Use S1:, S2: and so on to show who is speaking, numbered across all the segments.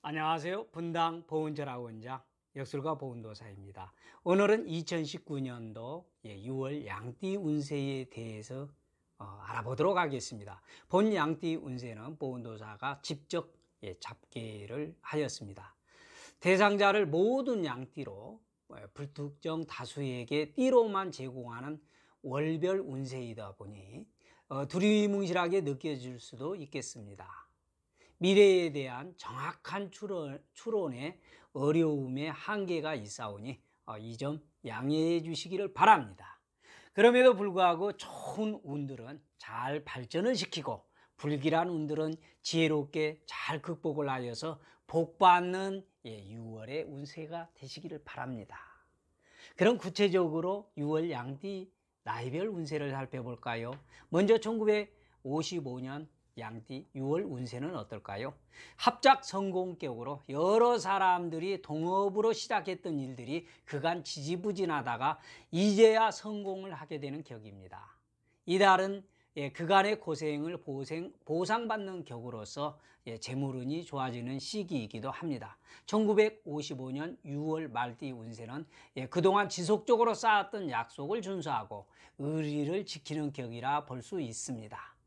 S1: 안녕하세요. 분당 보은절학 원장 역술가 보은도사입니다 오늘은 2019년도 6월 예, 양띠 운세에 대해서 어, 알아보도록 하겠습니다. 본 양띠 운세는 보은도사가 직접 예, 잡기를 하였습니다. 대상자를 모든 양띠로 예, 불특정 다수에게 띠로만 제공하는 월별 운세이다 보니 어, 두리뭉실하게 느껴질 수도 있겠습니다. 미래에 대한 정확한 추론, 추론에 어려움의 한계가 있사오니 어, 이점 양해해 주시기를 바랍니다. 그럼에도 불구하고 좋은 운들은 잘 발전을 시키고 불길한 운들은 지혜롭게 잘 극복을 하여서 복받는 6월의 예, 운세가 되시기를 바랍니다. 그럼 구체적으로 6월 양띠 나이별 운세를 살펴볼까요? 먼저 1955년 양띠 6월 운세는 어떨까요? 합작 성공격으로 여러 사람들이 동업으로 시작했던 일들이 그간 지지부진하다가 이제야 성공을 하게 되는 격입니다. 이달은 예, 그간의 고생을 보생, 보상받는 격으로서 예, 재물운이 좋아지는 시기이기도 합니다. 1955년 6월 말띠 운세는 예, 그동안 지속적으로 쌓았던 약속을 준수하고 의리를 지키는 격이라 볼 수 있습니다.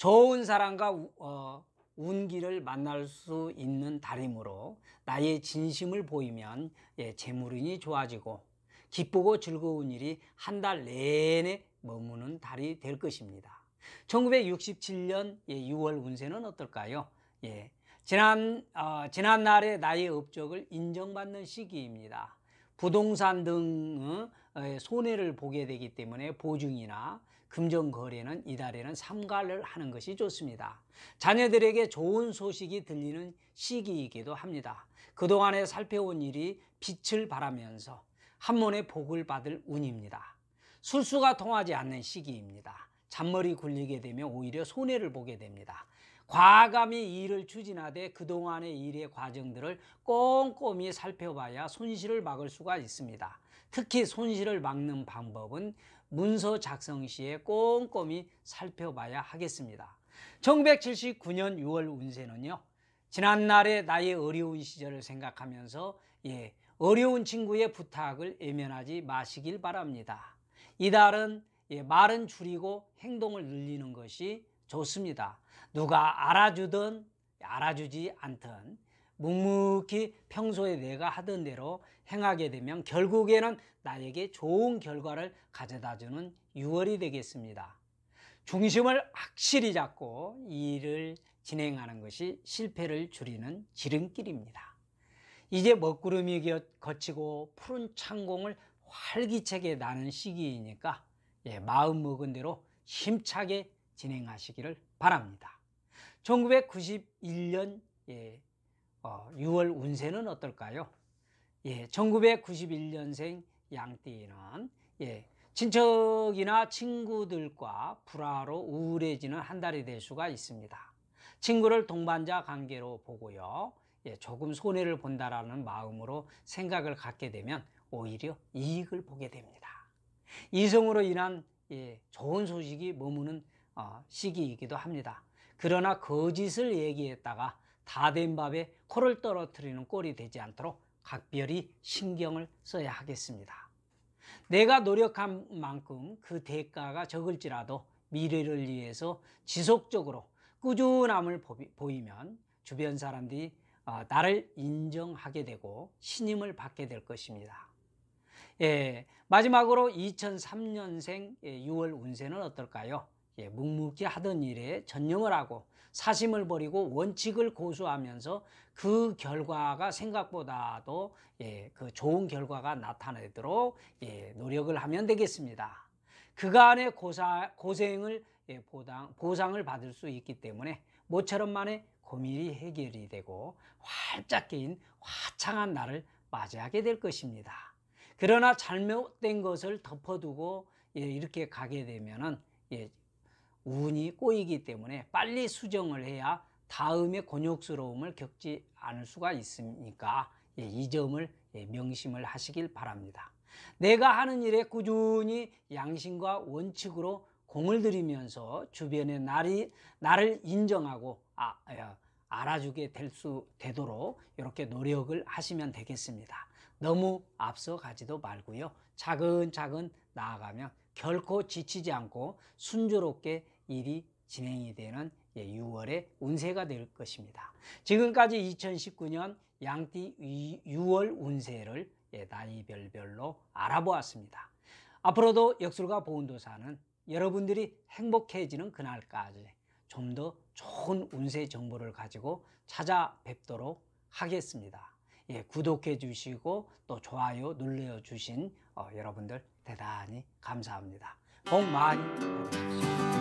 S1: 좋은 사람과 어, 운기를 만날 수 있는 다림으로 나의 진심을 보이면 예, 재물운이 좋아지고 기쁘고 즐거운 일이 한 달 내내 머무는 달이 될 것입니다. 1967년 예, 6월 운세는 어떨까요? 예, 지난 어, 지난 날의 나의 업적을 인정받는 시기입니다. 부동산 등 어, 어, 손해를 보게 되기 때문에 보증이나 금전 거래는 이달에는 삼가를 하는 것이 좋습니다. 자녀들에게 좋은 소식이 들리는 시기이기도 합니다. 그동안에 살펴온 일이 빛을 발하면서 한문에 복을 받을 운입니다. 술수가 통하지 않는 시기입니다. 잔머리 굴리게 되면 오히려 손해를 보게 됩니다. 과감히 일을 추진하되 그동안의 일의 과정들을 꼼꼼히 살펴봐야 손실을 막을 수가 있습니다. 특히 손실을 막는 방법은 문서 작성 시에 꼼꼼히 살펴봐야 하겠습니다. 1979년 6월 운세는요. 지난날의 나의 어려운 시절을 생각하면서 예, 어려운 친구의 부탁을 예면하지 마시길 바랍니다. 이달은 예, 말은 줄이고 행동을 늘리는 것이 좋습니다. 누가 알아주든 알아주지 않든 묵묵히 평소에 내가 하던 대로 행하게 되면 결국에는 나에게 좋은 결과를 가져다 주는 6월이 되겠습니다. 중심을 확실히 잡고 일을 진행하는 것이 실패를 줄이는 지름길입니다. 이제 먹구름이 거치고 푸른 창공을 활기차게 나는 시기이니까 예, 마음 먹은 대로 힘차게 진행하시기를 바랍니다. 1991년 예, 어, 6월 운세는 어떨까요? 예, 1991년생 양띠는 예, 친척이나 친구들과 불화로 우울해지는 한 달이 될 수가 있습니다. 친구를 동반자 관계로 보고요. 예, 조금 손해를 본다라는 마음으로 생각을 갖게 되면 오히려 이익을 보게 됩니다. 이성으로 인한 예, 좋은 소식이 머무는 어, 시기이기도 합니다. 그러나 거짓을 얘기했다가 다 된 밥에 코를 떨어뜨리는 꼴이 되지 않도록 각별히 신경을 써야 하겠습니다. 내가 노력한 만큼 그 대가가 적을지라도 미래를 위해서 지속적으로 꾸준함을 보이면 주변 사람들이 어, 나를 인정하게 되고 신임을 받게 될 것입니다. 예, 마지막으로 2003년생 6월 예, 운세는 어떨까요? 예, 묵묵히 하던 일에 전념을 하고 사심을 버리고 원칙을 고수하면서 그 결과가 생각보다도 예, 그 좋은 결과가 나타나도록 예, 노력을 하면 되겠습니다. 그간의 고사, 고생을 예, 보당, 보상을 받을 수 있기 때문에 모처럼 만의 고민이 해결이 되고 활짝 개인 화창한 날을 맞이하게 될 것입니다. 그러나 잘못된 것을 덮어두고 예, 이렇게 가게 되면은 예, 운이 꼬이기 때문에 빨리 수정을 해야 다음에 곤욕스러움을 겪지 않을 수가 있으니까 예, 이 점을 예, 명심을 하시길 바랍니다. 내가 하는 일에 꾸준히 양심과 원칙으로 공을 들이면서 주변의 날이 나를 인정하고 아, 알아주게 될 수 되도록 이렇게 노력을 하시면 되겠습니다. 너무 앞서가지도 말고요. 차근차근 나아가면 결코 지치지 않고 순조롭게 일이 진행이 되는 6월의 예, 운세가 될 것입니다. 지금까지 2019년 양띠 6월 운세를 예, 나이별별로 알아보았습니다. 앞으로도 역술과 보은도사는 여러분들이 행복해지는 그날까지 좀 더 좋은 운세 정보를 가지고 찾아뵙도록 하겠습니다. 예, 구독해 주시고 또 좋아요 눌러 주신 어, 여러분들 대단히 감사합니다. 복 많이 받으십시오.